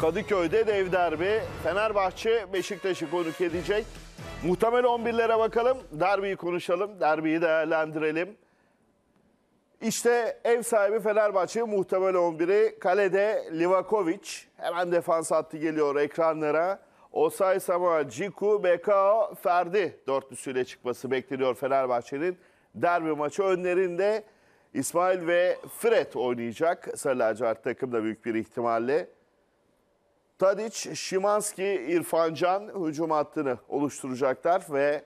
Kadıköy'de dev derbi. Fenerbahçe Beşiktaş'ı konuk edecek. Muhtemel 11'lere bakalım. Derbiyi konuşalım. Derbiyi değerlendirelim. İşte ev sahibi Fenerbahçe muhtemel 11'i. Kalede Livakovic. Hemen defans hattı geliyor ekranlara. Osay Samuel, Ciku, Bekao, Ferdi dörtlüsüyle çıkması bekleniyor Fenerbahçe'nin. Derbi maçı önlerinde İsmail ve Fred oynayacak. Sarı lacivert takım da büyük bir ihtimalle. Tadic, Şimanski, İrfancan hücum hattını oluşturacaklar ve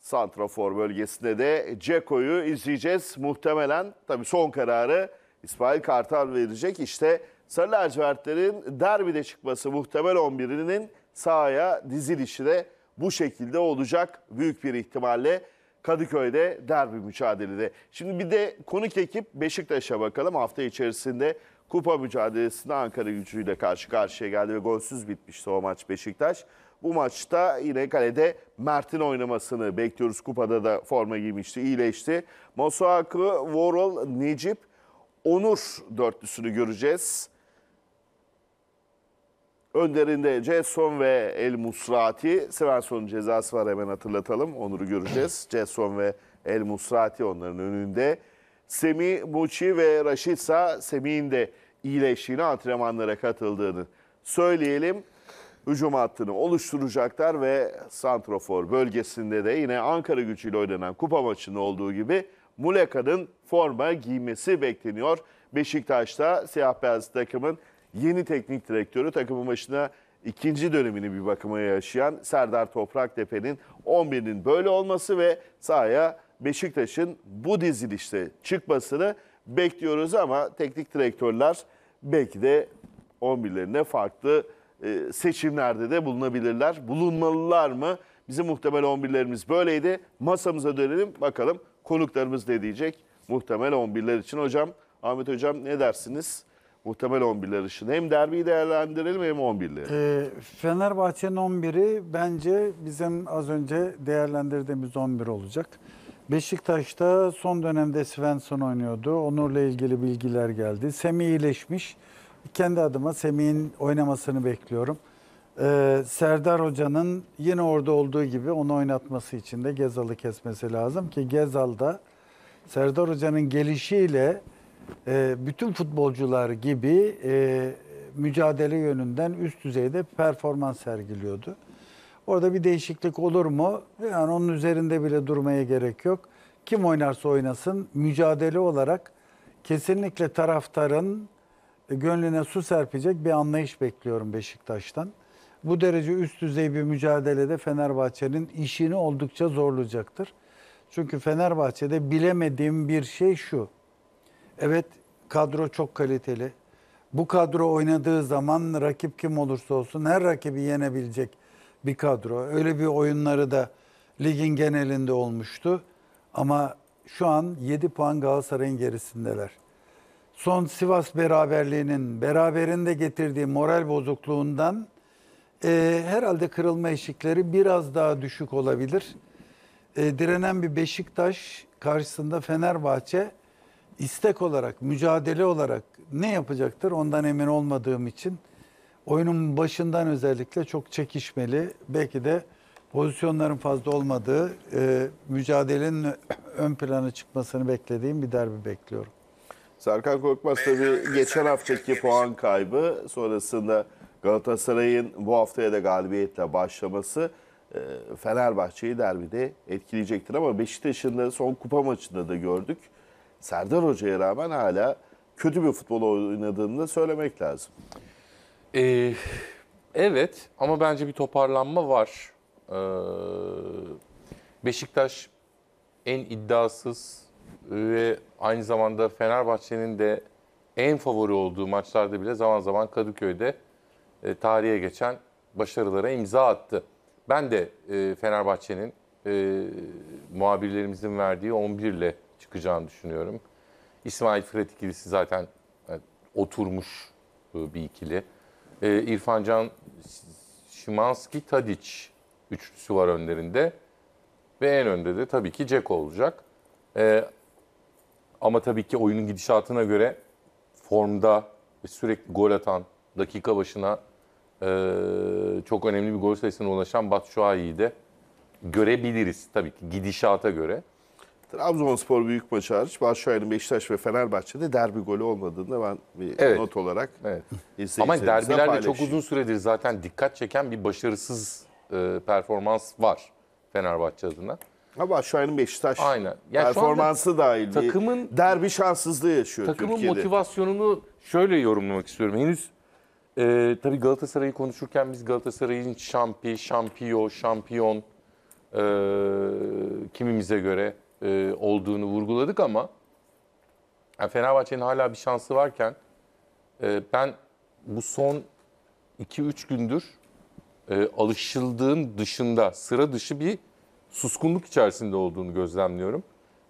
Santrafor bölgesinde de Ceko'yu izleyeceğiz. Muhtemelen tabii son kararı İsmail Kartal verecek. İşte Sarı lacivertlerin derbide çıkması muhtemel 11'inin sahaya dizilişi de bu şekilde olacak büyük bir ihtimalle Kadıköy'de derbi mücadelede. Şimdi bir de konuk ekip Beşiktaş'a bakalım. Hafta içerisinde Kupa mücadelesinde Ankara gücüyle karşı karşıya geldi ve golsüz bitmişti o maç Beşiktaş. Bu maçta yine kalede Mert'in oynamasını bekliyoruz. Kupada da forma giymişti, iyileşti. Mosuaku, Vorol, Necip, Onur dörtlüsünü göreceğiz. Önderinde Cesson ve El Musrati. Svensson'un cezası var hemen hatırlatalım. Onur'u göreceğiz. Cesson ve El Musrati onların önünde. Semi Muçi ve Raşit ise Semih'in de iyileştiğini, antrenmanlara katıldığını söyleyelim. Hücum hattını oluşturacaklar ve Santrofor bölgesinde de yine Ankara gücüyle oynanan kupa maçında olduğu gibi Muleka'nın forma giymesi bekleniyor. Beşiktaş'ta siyah beyaz takımın yeni teknik direktörü takımın başına ikinci dönemini bir bakıma yaşayan Serdar Toprak Topraktepe'nin 11'inin böyle olması ve sahaya Beşiktaş'ın bu dizilişte çıkmasını bekliyoruz ama teknik direktörler belki de 11'lerine farklı e, seçimlerde de bulunabilirler. Bulunmalılar mı? Bizim muhtemel 11'lerimiz böyleydi. Masamıza dönelim bakalım konuklarımız ne diyecek? Muhtemel 11'ler için hocam, Ahmet hocam ne dersiniz? Muhtemel 11'ler için hem derbiyi değerlendirelim hem 11'leri. E, ee, Fenerbahçe'nin 11'i bence bizim az önce değerlendirdiğimiz 11 olacak. Beşiktaş'ta son dönemde Svensson oynuyordu. Onur'la ilgili bilgiler geldi. Semih iyileşmiş. Kendi adıma Semih'in oynamasını bekliyorum. Ee, Serdar Hoca'nın yine orada olduğu gibi onu oynatması için de Gezal'ı kesmesi lazım ki Gezal'da Serdar Hoca'nın gelişiyle e, bütün futbolcular gibi e, mücadele yönünden üst düzeyde performans sergiliyordu. Orada bir değişiklik olur mu? Yani onun üzerinde bile durmaya gerek yok. Kim oynarsa oynasın mücadele olarak kesinlikle taraftarın e, gönlüne su serpecek bir anlayış bekliyorum Beşiktaş'tan. Bu derece üst düzey bir mücadelede Fenerbahçe'nin işini oldukça zorlayacaktır. Çünkü Fenerbahçe'de bilemediğim bir şey şu. Evet kadro çok kaliteli. Bu kadro oynadığı zaman rakip kim olursa olsun her rakibi yenebilecek bir kadro. Öyle bir oyunları da ligin genelinde olmuştu. Ama şu an 7 puan Galatasaray'ın gerisindeler. Son Sivas beraberliğinin beraberinde getirdiği moral bozukluğundan e, herhalde kırılma eşikleri biraz daha düşük olabilir. E, direnen bir Beşiktaş karşısında Fenerbahçe istek olarak, mücadele olarak ne yapacaktır ondan emin olmadığım için oyunun başından özellikle çok çekişmeli, belki de pozisyonların fazla olmadığı, e, mücadelenin ön plana çıkmasını beklediğim bir derbi bekliyorum. Serkan Korkmaz tabii geçen haftaki puan kaybı sonrasında Galatasaray'ın bu haftaya da galibiyetle başlaması e, Fenerbahçe'yi derbide etkileyecektir. Ama Beşiktaş'ın da son kupa maçında da gördük. Serdar Hoca'ya rağmen hala kötü bir futbol oynadığını da söylemek lazım. Ee, evet ama bence bir toparlanma var. Ee, Beşiktaş en iddiasız ve aynı zamanda Fenerbahçe'nin de en favori olduğu maçlarda bile zaman zaman Kadıköy'de e, tarihe geçen başarılara imza attı. Ben de e, Fenerbahçe'nin e, muhabirlerimizin verdiği 11 ile çıkacağını düşünüyorum. İsmail Fred ikilisi zaten yani, e, oturmuş e, bir ikili e, ee, İrfan Can Şimanski Tadic üçlüsü var önlerinde. Ve en önde de tabii ki Ceko olacak. E, ama tabii ki oyunun gidişatına göre formda ve sürekli gol atan, dakika başına e, çok önemli bir gol sayısına ulaşan Batshuayi'yi de görebiliriz tabii ki gidişata göre. Trabzonspor büyük maçı hariç Başakşehir'in Beşiktaş ve Fenerbahçe'de derbi golü olmadığını ben bir evet. not olarak evet. Ama derbilerde çok uzun süredir zaten dikkat çeken bir başarısız e, performans var Fenerbahçe adına. Ama Başakşehir'in Beşiktaş Aynen. Yani performansı dahil takımın, bir derbi şanssızlığı yaşıyor takımın Türkiye'de. Takımın motivasyonunu şöyle yorumlamak istiyorum. Henüz e, tabii Galatasaray'ı konuşurken biz Galatasaray'ın şampi, şampiyo, şampiyon e, kimimize göre e, olduğunu vurguladık ama yani Fenerbahçe'nin hala bir şansı varken e, ben bu son 2-3 gündür e, alışıldığın dışında, sıra dışı bir suskunluk içerisinde olduğunu gözlemliyorum.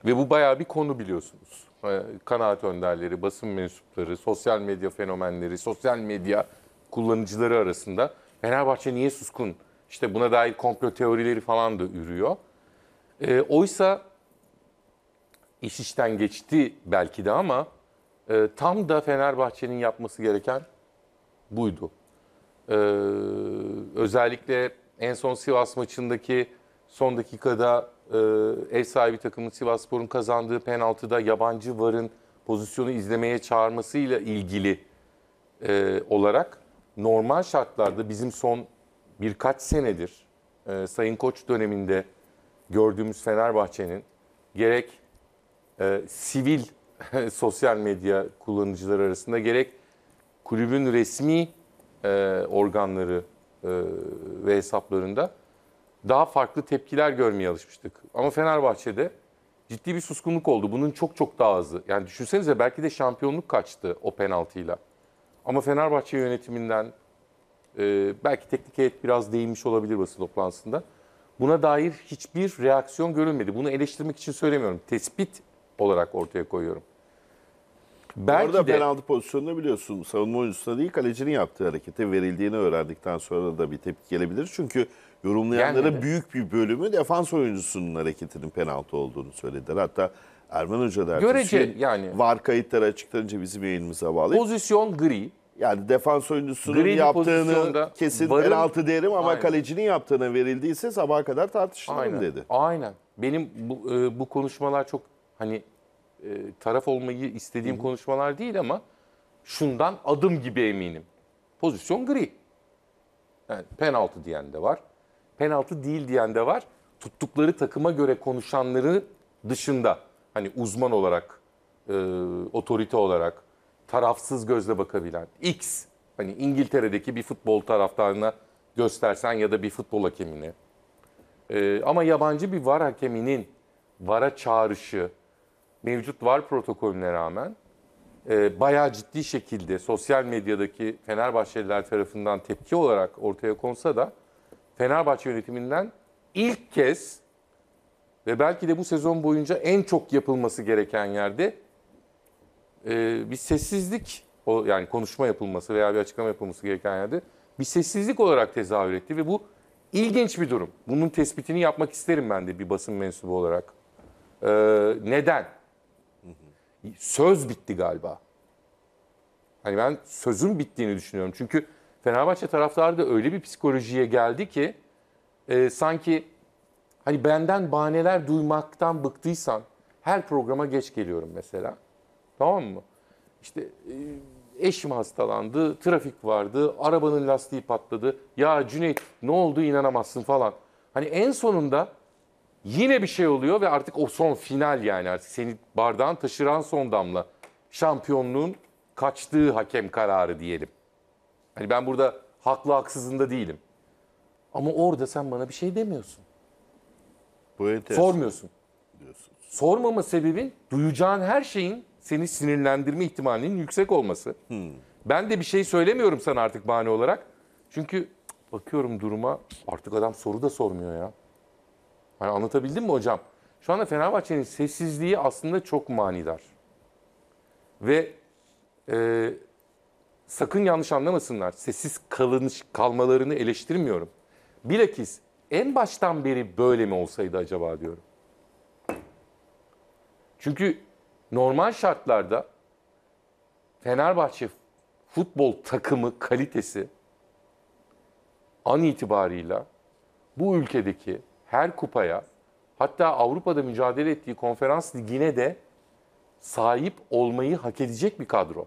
Ve bu bayağı bir konu biliyorsunuz. E, kanaat önderleri, basın mensupları, sosyal medya fenomenleri, sosyal medya kullanıcıları arasında Fenerbahçe niye suskun? İşte buna dair komplo teorileri falan da ürüyor. E, oysa iş işten geçti belki de ama e, tam da Fenerbahçe'nin yapması gereken buydu. E, özellikle en son Sivas maçındaki son dakikada e, ev sahibi takımın Sivasspor'un kazandığı penaltıda yabancı varın pozisyonu izlemeye çağırmasıyla ilgili e, olarak normal şartlarda bizim son birkaç senedir e, Sayın Koç döneminde gördüğümüz Fenerbahçe'nin gerek e, sivil sosyal medya kullanıcıları arasında gerek kulübün resmi e, organları e, ve hesaplarında daha farklı tepkiler görmeye alışmıştık. Ama Fenerbahçe'de ciddi bir suskunluk oldu. Bunun çok çok daha azı. Yani düşünsenize belki de şampiyonluk kaçtı o penaltıyla. Ama Fenerbahçe yönetiminden e, belki teknik heyet biraz değinmiş olabilir basın toplantısında. Buna dair hiçbir reaksiyon görülmedi. Bunu eleştirmek için söylemiyorum. Tespit olarak ortaya koyuyorum. Belki Orada de, penaltı pozisyonunu biliyorsun savunma oyuncusuna değil kalecinin yaptığı harekete verildiğini öğrendikten sonra da bir tepki gelebilir. Çünkü yorumlayanlara yani büyük bir bölümü defans oyuncusunun hareketinin penaltı olduğunu söylediler. Hatta Erman Hoca da Görece, yani. var kayıtları açıklanınca bizim yayınımıza bağlı. Pozisyon gri. Yani defans oyuncusunun Green yaptığını kesin varın, penaltı derim ama aynen. kalecinin yaptığına verildiyse sabaha kadar tartışılır dedi. Aynen. Benim bu, e, bu konuşmalar çok hani e, taraf olmayı istediğim Hı-hı. konuşmalar değil ama şundan adım gibi eminim. Pozisyon gri. Yani penaltı diyen de var. Penaltı değil diyen de var. Tuttukları takıma göre konuşanları dışında hani uzman olarak, e, otorite olarak, tarafsız gözle bakabilen X hani İngiltere'deki bir futbol taraftarına göstersen ya da bir futbol hakemini. E, ama yabancı bir var hakeminin vara çağrışı, mevcut var protokolüne rağmen e, bayağı ciddi şekilde sosyal medyadaki Fenerbahçeliler tarafından tepki olarak ortaya konsa da Fenerbahçe yönetiminden ilk kez ve belki de bu sezon boyunca en çok yapılması gereken yerde e, bir sessizlik yani konuşma yapılması veya bir açıklama yapılması gereken yerde bir sessizlik olarak tezahür etti ve bu ilginç bir durum. Bunun tespitini yapmak isterim ben de bir basın mensubu olarak. Ee, neden? söz bitti galiba. Hani ben sözün bittiğini düşünüyorum. Çünkü Fenerbahçe taraftarı da öyle bir psikolojiye geldi ki e, sanki hani benden bahaneler duymaktan bıktıysan her programa geç geliyorum mesela. Tamam mı? İşte e, eşim hastalandı, trafik vardı, arabanın lastiği patladı. Ya Cüneyt ne oldu inanamazsın falan. Hani en sonunda Yine bir şey oluyor ve artık o son final yani artık seni bardağın taşıran son damla. Şampiyonluğun kaçtığı hakem kararı diyelim. Hani ben burada haklı haksızında değilim. Ama orada sen bana bir şey demiyorsun. Bu enteresan. Sormuyorsun. Diyorsun. Sormama sebebin duyacağın her şeyin seni sinirlendirme ihtimalinin yüksek olması. Hmm. Ben de bir şey söylemiyorum sana artık bahane olarak. Çünkü bakıyorum duruma artık adam soru da sormuyor ya. Hani anlatabildim mi hocam? Şu anda Fenerbahçe'nin sessizliği aslında çok manidar. Ve e, sakın yanlış anlamasınlar. Sessiz kalınış, kalmalarını eleştirmiyorum. Bilakis en baştan beri böyle mi olsaydı acaba diyorum. Çünkü normal şartlarda Fenerbahçe futbol takımı kalitesi an itibarıyla bu ülkedeki her kupaya hatta Avrupa'da mücadele ettiği konferans ligine de sahip olmayı hak edecek bir kadro.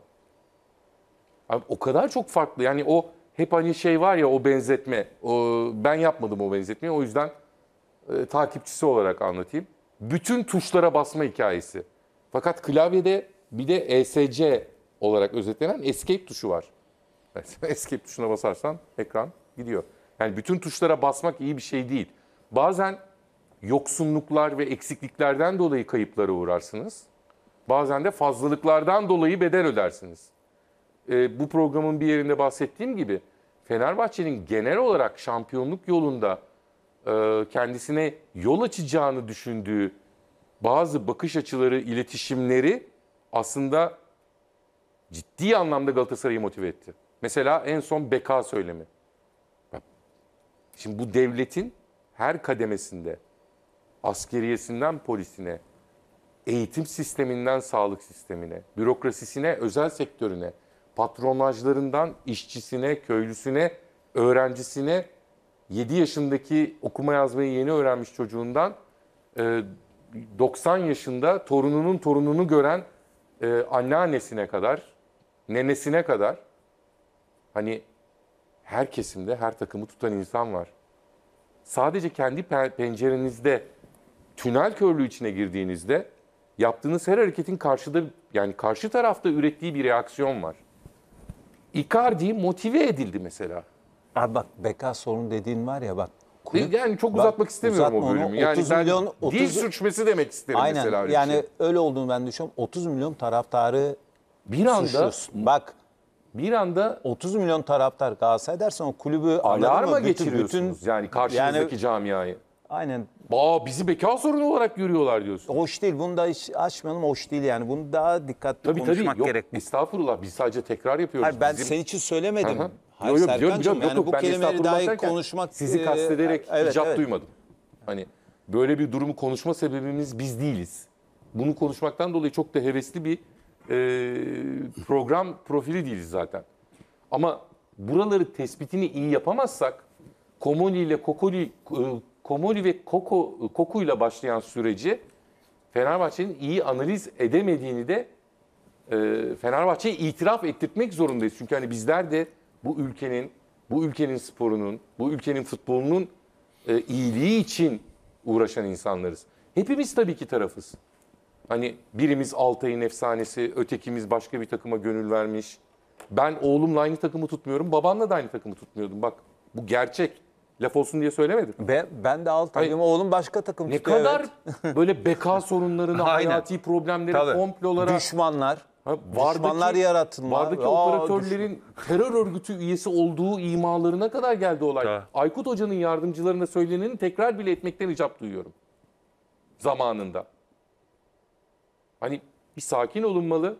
Abi o kadar çok farklı yani o hep hani şey var ya o benzetme o, ben yapmadım o benzetmeyi o yüzden e, takipçisi olarak anlatayım. Bütün tuşlara basma hikayesi. Fakat klavyede bir de ESC olarak özetlenen escape tuşu var. escape tuşuna basarsan ekran gidiyor. Yani bütün tuşlara basmak iyi bir şey değil. Bazen yoksunluklar ve eksikliklerden dolayı kayıplara uğrarsınız. Bazen de fazlalıklardan dolayı bedel ödersiniz. E, bu programın bir yerinde bahsettiğim gibi Fenerbahçe'nin genel olarak şampiyonluk yolunda e, kendisine yol açacağını düşündüğü bazı bakış açıları, iletişimleri aslında ciddi anlamda Galatasaray'ı motive etti. Mesela en son beka söylemi. Şimdi bu devletin her kademesinde askeriyesinden polisine, eğitim sisteminden sağlık sistemine, bürokrasisine, özel sektörüne, patronajlarından işçisine, köylüsüne, öğrencisine, 7 yaşındaki okuma yazmayı yeni öğrenmiş çocuğundan 90 e, yaşında torununun torununu gören e, anneannesine kadar, nenesine kadar hani her kesimde her takımı tutan insan var sadece kendi pencerenizde tünel körlüğü içine girdiğinizde yaptığınız her hareketin karşıda yani karşı tarafta ürettiği bir reaksiyon var. Icardi motive edildi mesela. Abi bak beka sorun dediğin var ya bak. Kulüp, e, yani çok uzatmak bak, istemiyorum o bölümü. Onu, yani 30 ben milyon, 30, dil sürçmesi demek isterim aynen, mesela. Aynen yani şey. öyle olduğunu ben düşünüyorum. 30 milyon taraftarı bir anda suçluyorsun. Bak bir anda 30 milyon taraftar Galatasaray dersen o kulübü alarma geçiriyorsunuz bütün, yani karşınızdaki yani, camiayı. Aynen. Aa, bizi beka sorunu olarak görüyorlar diyorsun. Hoş değil. Bunu da hiç açmayalım. Hoş değil yani. Bunu daha dikkatli tabii, konuşmak tabii. Yok, gerekli. Estağfurullah. Biz sadece tekrar yapıyoruz. Hayır, ben Bizim... senin için söylemedim. Hayır yok, Serkan'cığım. Yok, yok, yani yok, bu ben kelimeleri dahi konuşmak... Sizi e... kastederek evet, icat evet. duymadım. Hani böyle bir durumu konuşma sebebimiz biz değiliz. Bunu konuşmaktan dolayı çok da hevesli bir ee, program profili değiliz zaten. Ama buraları tespitini iyi yapamazsak Komoli ile Kokoli e, Komoli ve Koko Koku ile başlayan süreci Fenerbahçe'nin iyi analiz edemediğini de e, Fenerbahçe'ye itiraf ettirtmek zorundayız. Çünkü hani bizler de bu ülkenin, bu ülkenin sporunun, bu ülkenin futbolunun e, iyiliği için uğraşan insanlarız. Hepimiz tabii ki tarafız. Hani birimiz Altay'ın efsanesi, ötekimiz başka bir takıma gönül vermiş. Ben oğlumla aynı takımı tutmuyorum, babamla da aynı takımı tutmuyordum. Bak bu gerçek. Laf olsun diye söylemedim. Be, ben de Altay'ım, oğlum başka takım Ne tutuyor. kadar evet. böyle beka sorunlarına, Aynen. hayati problemleri, Tabii. olarak Düşmanlar. Ha, vardaki, Düşmanlar yaratılma. Vardaki Aa, operatörlerin düşman. terör örgütü üyesi olduğu imalarına kadar geldi olay. Ha. Aykut Hoca'nın yardımcılarına söyleneni tekrar bile etmekten icap duyuyorum. Zamanında. Hani bir sakin olunmalı.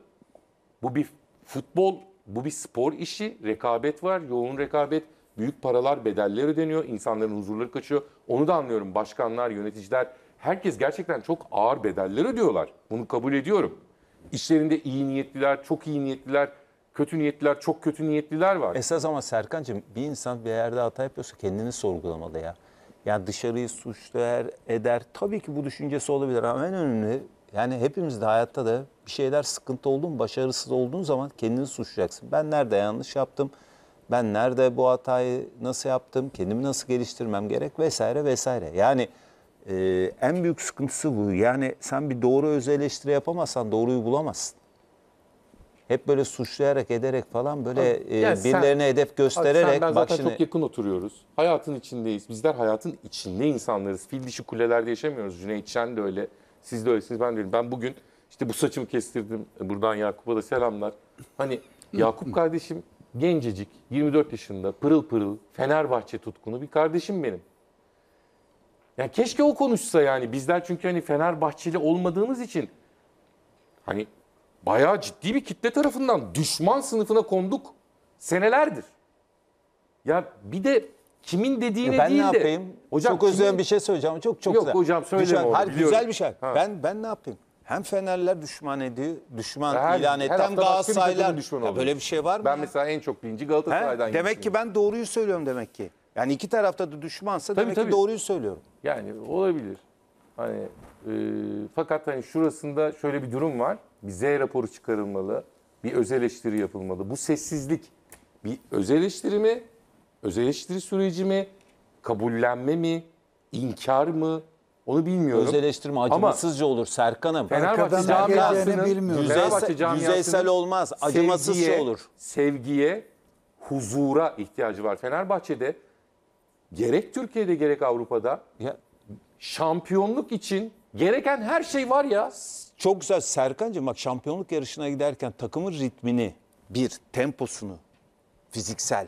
Bu bir futbol, bu bir spor işi. Rekabet var, yoğun rekabet. Büyük paralar, bedeller ödeniyor. insanların huzurları kaçıyor. Onu da anlıyorum. Başkanlar, yöneticiler, herkes gerçekten çok ağır bedeller ödüyorlar. Bunu kabul ediyorum. İşlerinde iyi niyetliler, çok iyi niyetliler, kötü niyetliler, çok kötü niyetliler var. Esas ama Serkan'cığım bir insan bir yerde hata yapıyorsa kendini sorgulamalı ya. Yani dışarıyı suçlar eder. Tabii ki bu düşüncesi olabilir ama en önemli yani hepimizde hayatta da bir şeyler sıkıntı olduğun, başarısız olduğun zaman kendini suçlayacaksın. Ben nerede yanlış yaptım? Ben nerede bu hatayı nasıl yaptım? Kendimi nasıl geliştirmem gerek? Vesaire vesaire. Yani e, en büyük sıkıntısı bu. Yani sen bir doğru öz eleştiri yapamazsan doğruyu bulamazsın. Hep böyle suçlayarak ederek falan böyle Abi, e, yani sen- hedef göstererek. Sen ben bak zaten şimdi, çok yakın oturuyoruz. Hayatın içindeyiz. Bizler hayatın içinde insanlarız. Fil dişi kulelerde yaşamıyoruz. Cüneyt Şen de öyle. Siz de öylesiniz ben de öyleyim. Ben bugün işte bu saçımı kestirdim. E, buradan Yakup'a da selamlar. Hani Yakup kardeşim gencecik, 24 yaşında, pırıl pırıl, Fenerbahçe tutkunu bir kardeşim benim. Yani keşke o konuşsa yani bizler çünkü hani Fenerbahçeli olmadığımız için hani bayağı ciddi bir kitle tarafından düşman sınıfına konduk senelerdir. Ya bir de Kimin dediğini ben değil ne yapayım? Hocam, çok kimin... bir şey söyleyeceğim. Çok çok Yok güzel. hocam söyleme düşman, onu. Hayır, güzel bir şey. Ha. Ben ben ne yapayım? Hem Fenerler düşman ediyor, düşman her, ilan etti. Hem Galatasaraylar Böyle bir şey var mı? Ben ya? mesela en çok birinci Galatasaray'dan. He? Demek ki ben doğruyu söylüyorum demek ki. Yani iki tarafta da düşmansa tabii, demek tabii. ki doğruyu söylüyorum. Yani olabilir. Hani e, fakat hani şurasında şöyle bir durum var. Bir Z raporu çıkarılmalı. Bir öz eleştiri yapılmalı. Bu sessizlik bir öz eleştiri mi? Özelleştiri süreci mi? Kabullenme mi? inkar mı? Onu bilmiyorum. Öz eleştirme acımasızca Ama olur Serkan'ım. Fenerbahçe camiasının yüzeysel, yüzeysel olmaz. Acımasızca sevgiye, olur. Sevgiye, huzura ihtiyacı var. Fenerbahçe'de gerek Türkiye'de gerek Avrupa'da ya. şampiyonluk için gereken her şey var ya. Çok güzel Serkan'cığım bak şampiyonluk yarışına giderken takımın ritmini, bir temposunu, fiziksel,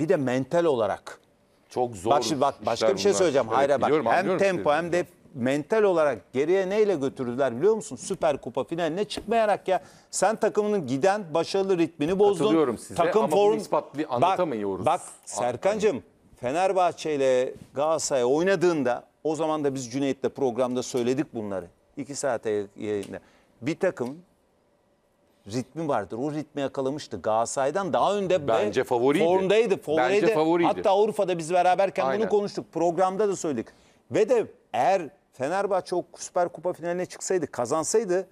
bir de mental olarak. Çok zor. Bak şimdi bak başka bir şey söyleyeceğim. Evet, Hayır bak hem tempo hem de mental olarak geriye neyle götürdüler biliyor musun? Süper Kupa finaline çıkmayarak ya. Sen takımının giden başarılı ritmini bozdun. Katılıyorum size Takım ama form... bunu ispatlı anlatamıyoruz. Bak, bak Serkan'cığım Fenerbahçe ile Galatasaray oynadığında o zaman da biz Cüneyt'le programda söyledik bunları. İki saate yayında. Bir takım ritmi vardır. O ritmi yakalamıştı. Galatasaray'dan daha önde Bence favoriydi. Formdaydı. Favoriydi. Bence favoriydi. Hatta Avrupa'da biz beraberken Aynen. bunu konuştuk. Programda da söyledik. Ve de eğer Fenerbahçe o Süper Kupa finaline çıksaydı, kazansaydı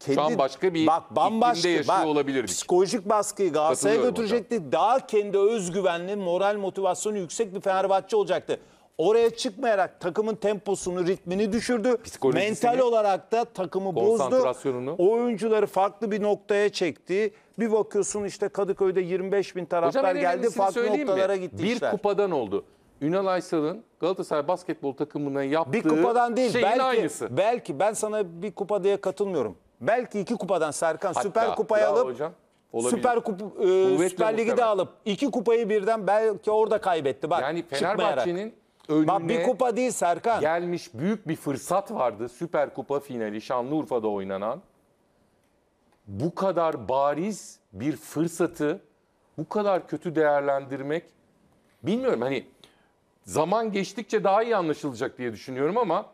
kendi, Şu an başka bir bak, bambaşka, yaşıyor bak, olabilirdik. Psikolojik baskıyı Galatasaray'a götürecekti. Hocam. Daha kendi özgüvenli, moral motivasyonu yüksek bir Fenerbahçe olacaktı. Oraya çıkmayarak takımın temposunu, ritmini düşürdü. Mental olarak da takımı bozdu. Oyuncuları farklı bir noktaya çekti. Bir bakıyorsun işte Kadıköy'de 25 bin taraftar geldi. Farklı noktalara mi? gitti Bir işler. kupadan oldu. Ünal Aysal'ın Galatasaray basketbol takımına yaptığı bir kupadan değil, şeyin belki, aynısı. Belki ben sana bir kupa diye katılmıyorum. Belki iki kupadan Serkan Hatta, Süper Kupayı alıp hocam, olabilir. Süper Kup e, Süper Ligi de alıp iki kupayı birden belki orada kaybetti. Bak, yani Fenerbahçe'nin önüne Bak bir kupa değil Serkan. gelmiş büyük bir fırsat vardı. Süper Kupa finali Şanlıurfa'da oynanan. Bu kadar bariz bir fırsatı bu kadar kötü değerlendirmek bilmiyorum hani zaman geçtikçe daha iyi anlaşılacak diye düşünüyorum ama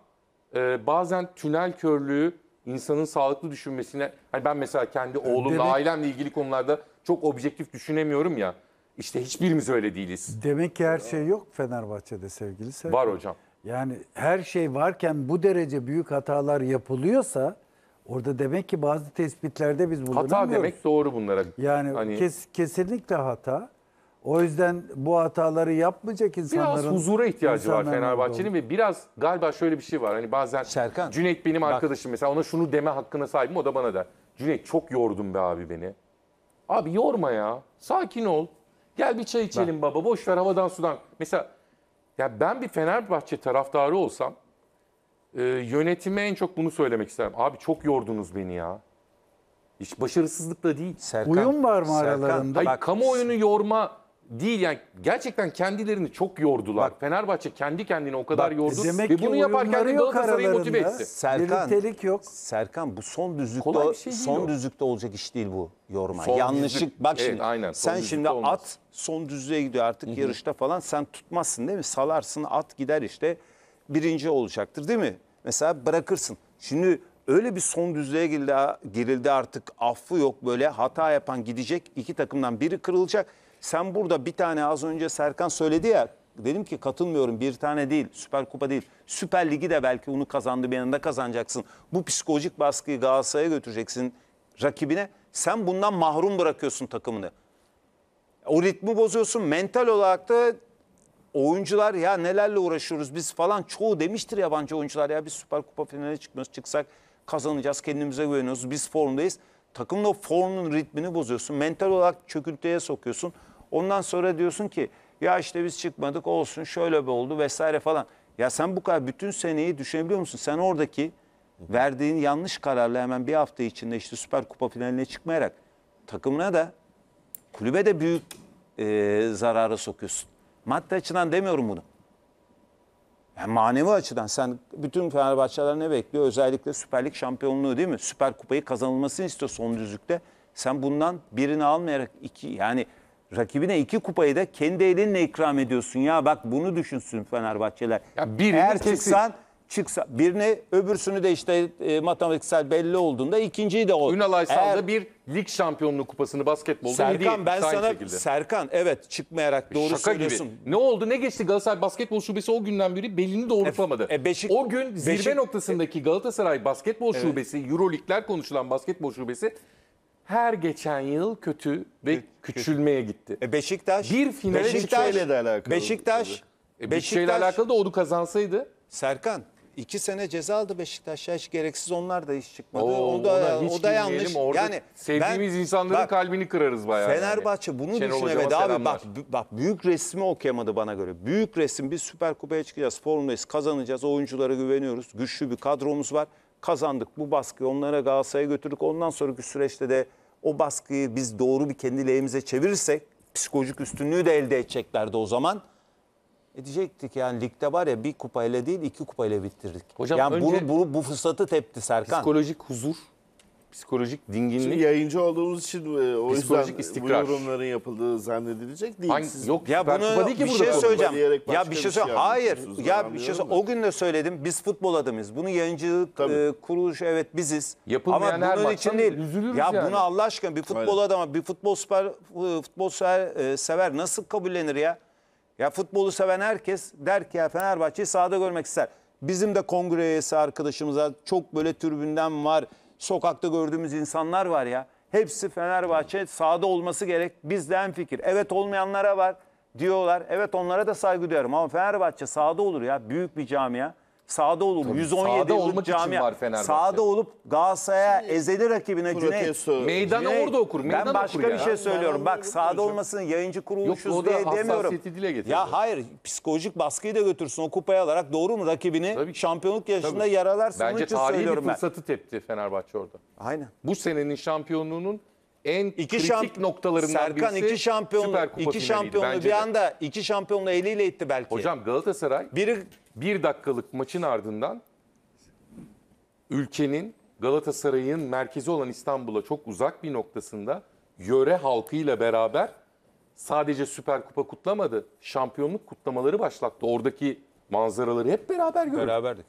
e, bazen tünel körlüğü insanın sağlıklı düşünmesine hani ben mesela kendi oğlumla Demek- ailemle ilgili konularda çok objektif düşünemiyorum ya. İşte hiçbirimiz öyle değiliz. Demek ki her şey yok Fenerbahçe'de sevgili Serkan. Var hocam. Yani her şey varken bu derece büyük hatalar yapılıyorsa orada demek ki bazı tespitlerde biz bulunamıyoruz. Hata demek doğru bunlara. Yani Hani- kes, kesinlikle hata. O yüzden bu hataları yapmayacak insanların... Biraz huzura ihtiyacı var insanların Fenerbahçe'nin ve biraz galiba şöyle bir şey var. Hani bazen Serkan, Cüneyt benim arkadaşım mesela ona şunu deme hakkına sahibim o da bana der. Cüneyt çok yordun be abi beni. Abi yorma ya. Sakin ol. Gel bir çay içelim ben... baba. Boş ver havadan sudan. Mesela ya ben bir Fenerbahçe taraftarı olsam e, yönetime en çok bunu söylemek isterim. Abi çok yordunuz beni ya. Hiç başarısızlık da değil. Serkan, Uyum var mı Serkan, aralarında? Hayır, Bak, kamuoyunu yorma değil yani gerçekten kendilerini çok yordular. Bak, Fenerbahçe kendi kendini o kadar bak, yordu demek ve bunu yaparken de Galatasaray'ı motive etti. Serkan, Birliktelik yok. Serkan bu son düzlükte şey son o. düzlükte olacak iş değil bu yorma. Son Yanlışlık düzlük. bak evet, şimdi aynen, sen şimdi olmaz. at son düzlüğe gidiyor artık Hı-hı. yarışta falan sen tutmazsın değil mi? Salarsın at gider işte birinci olacaktır değil mi? Mesela bırakırsın. Şimdi öyle bir son düzlüğe girildi, girildi artık affı yok böyle hata yapan gidecek iki takımdan biri kırılacak sen burada bir tane az önce Serkan söyledi ya dedim ki katılmıyorum bir tane değil Süper Kupa değil Süper Ligi de belki onu kazandı bir yanında kazanacaksın. Bu psikolojik baskıyı Galatasaray'a götüreceksin rakibine sen bundan mahrum bırakıyorsun takımını. O ritmi bozuyorsun mental olarak da oyuncular ya nelerle uğraşıyoruz biz falan çoğu demiştir yabancı oyuncular ya biz Süper Kupa finaline çıkmıyoruz çıksak kazanacağız kendimize güveniyoruz biz formdayız. Takımla formun ritmini bozuyorsun mental olarak çöküntüye sokuyorsun. Ondan sonra diyorsun ki ya işte biz çıkmadık olsun şöyle bir oldu vesaire falan. Ya sen bu kadar bütün seneyi düşünebiliyor musun? Sen oradaki verdiğin yanlış kararla hemen bir hafta içinde işte Süper Kupa finaline çıkmayarak takımına da kulübe de büyük e, zarara sokuyorsun. Madde açıdan demiyorum bunu. Yani manevi açıdan sen bütün Fenerbahçeler ne bekliyor? Özellikle Süper Lig şampiyonluğu değil mi? Süper Kupayı kazanılmasını istiyor son düzlükte. Sen bundan birini almayarak iki yani Rakibine iki kupayı da kendi elinle ikram ediyorsun ya. Bak bunu düşünsün Fenerbahçeler. Ya birini Eğer kesin. çıksan çıksa birini öbürsünü de işte e, matematiksel belli olduğunda ikinciyi de o. Ünal Aysal Eğer, bir lig şampiyonluğu kupasını basketbolda Serkan hediye ben sana şekilde. Serkan evet çıkmayarak e, doğru Şaka söylüyorsun. Gibi. Ne oldu ne geçti Galatasaray basketbol şubesi o günden beri belini doğrultamadı. E, e, o gün zirve Beşik, noktasındaki Galatasaray basketbol evet. şubesi Euroleague'ler konuşulan basketbol şubesi her geçen yıl kötü ve Kü- küçülmeye gitti. E Beşiktaş Bir finale Beşiktaş, Beşiktaş de alakalı. Beşiktaş E, Beşiktaş. şeyle alakalı da onu kazansaydı Serkan iki sene ceza aldı Beşiktaş ya hiç gereksiz onlar da hiç çıkmadı. Oo, o da ona hiç o da girmeyelim. yanlış. Orada yani sevdiğimiz ben- insanların bak, kalbini kırarız bayağı. yani. Fenerbahçe bunu Şenol düşünemedi abi. Bak bak büyük resmi okuyamadı bana göre. Büyük resim biz Süper Kupa'ya çıkacağız. Formdayız, kazanacağız. Oyunculara güveniyoruz. Güçlü bir kadromuz var kazandık bu baskıyı onlara Galatasaray'a götürdük. Ondan sonraki süreçte de o baskıyı biz doğru bir kendi lehimize çevirirsek psikolojik üstünlüğü de elde edeceklerdi o zaman. Edecektik yani ligde var ya bir kupayla değil iki kupayla bitirdik. Hocam yani önce bunu, bunu, bu fırsatı tepti Serkan. Psikolojik huzur psikolojik dinginlik. Şimdi yayıncı olduğumuz için e, o yüzden istikrar. bu yorumların yapıldığı zannedilecek değil. Hangi, Siz yok ya bunu değil ki bir şey söyleyeceğim. Ya bir şey söyle. Şey Hayır. Ya bir şey söyle. O gün de söyledim. Biz futbol adamıyız. Bunu yayıncılık e, kuruluş evet biziz. Yapılmayan Ama bunun her için değil. Ya yani. bunu Allah aşkına bir futbol Öyle. adama, bir futbol süper e, futbol sever, e, sever nasıl kabullenir ya? Ya futbolu seven herkes der ki ya Fenerbahçe'yi sahada görmek ister. Bizim de kongre üyesi arkadaşımıza çok böyle türbünden var. Sokakta gördüğümüz insanlar var ya. Hepsi Fenerbahçe sahada olması gerek. Biz de fikir. Evet olmayanlara var diyorlar. Evet onlara da saygı duyarım ama Fenerbahçe sahada olur ya. Büyük bir camia. Sahada olup Tabii, 117 sahada yıllık olmak için var Fenerbahçe. Sahada olup Galatasaray'a ezeli rakibine Cüneyt. meydanı Cüneyt, orada okur. Meydan ben başka okur bir ya. şey söylüyorum. Bak sahada olmasının yayıncı kuruluşuz Yok, o da diye demiyorum. dile Ya hayır psikolojik baskıyı da götürsün o kupayı alarak doğru mu rakibini Tabii şampiyonluk yarışında yaralarsın. Bence için tarihi bir söylüyorum ben. fırsatı tepti Fenerbahçe orada. Aynen. Bu senenin şampiyonluğunun en İki kritik şamp- noktalarından Serkan birisi iki şampiyonlu Süper Kupa iki finaliydi şampiyonlu bir anda iki şampiyonlu eliyle itti belki. Hocam Galatasaray Biri bir dakikalık maçın ardından ülkenin Galatasaray'ın merkezi olan İstanbul'a çok uzak bir noktasında yöre halkıyla beraber sadece Süper Kupa kutlamadı. Şampiyonluk kutlamaları başlattı. Oradaki manzaraları hep beraber gördük. Beraberdik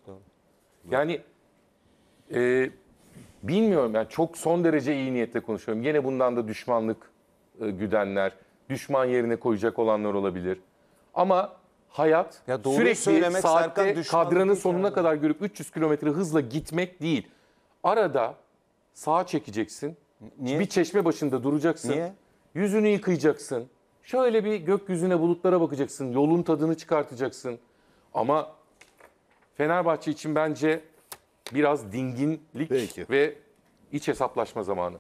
Yani e, bilmiyorum yani çok son derece iyi niyetle konuşuyorum. Yine bundan da düşmanlık e, güdenler, düşman yerine koyacak olanlar olabilir. Ama hayat ya doğru sürekli saatte kadranın sonuna yani. kadar görüp 300 kilometre hızla gitmek değil. Arada sağa çekeceksin. Niye? Bir çeşme başında duracaksın. Niye? Yüzünü yıkayacaksın. Şöyle bir gökyüzüne bulutlara bakacaksın. Yolun tadını çıkartacaksın. Ama Fenerbahçe için bence biraz dinginlik Peki. ve iç hesaplaşma zamanı.